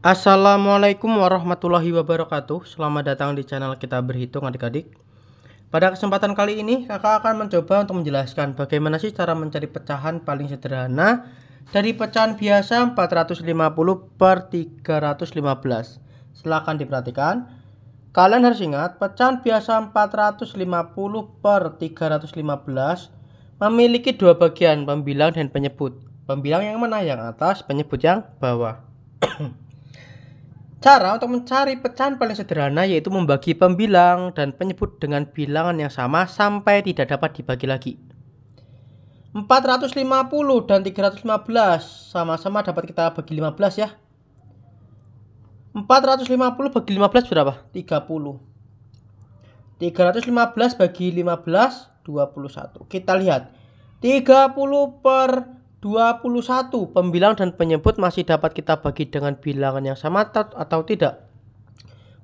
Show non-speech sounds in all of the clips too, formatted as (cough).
Assalamualaikum warahmatullahi wabarakatuh Selamat datang di channel kita berhitung adik-adik Pada kesempatan kali ini kakak akan mencoba untuk menjelaskan Bagaimana sih cara mencari pecahan paling sederhana Dari pecahan biasa 450 per 315 Silahkan diperhatikan Kalian harus ingat pecahan biasa 450 per 315 Memiliki dua bagian pembilang dan penyebut Pembilang yang mana yang atas penyebut yang bawah (clears throat) Cara untuk mencari pecahan paling sederhana yaitu membagi pembilang dan penyebut dengan bilangan yang sama sampai tidak dapat dibagi lagi. 450 dan 315 sama-sama dapat kita bagi 15 ya. 450 bagi 15 berapa? 30. 315 bagi 15 21. Kita lihat. 30 per 21 pembilang dan penyebut masih dapat kita bagi dengan bilangan yang sama atau tidak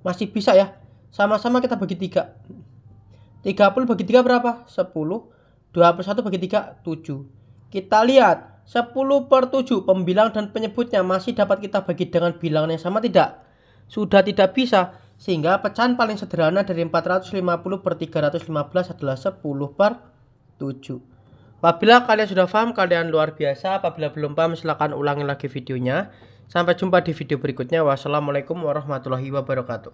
masih bisa ya sama-sama kita bagi 3 30 bagi 3 berapa? 10 21 bagi 3 7 kita lihat 10 per 7 pembilang dan penyebutnya masih dapat kita bagi dengan bilangan yang sama tidak sudah tidak bisa sehingga pecahan paling sederhana dari 450 per 315 adalah 10 per 7 Apabila kalian sudah paham, kalian luar biasa. Apabila belum paham, silahkan ulangi lagi videonya. Sampai jumpa di video berikutnya. Wassalamualaikum warahmatullahi wabarakatuh.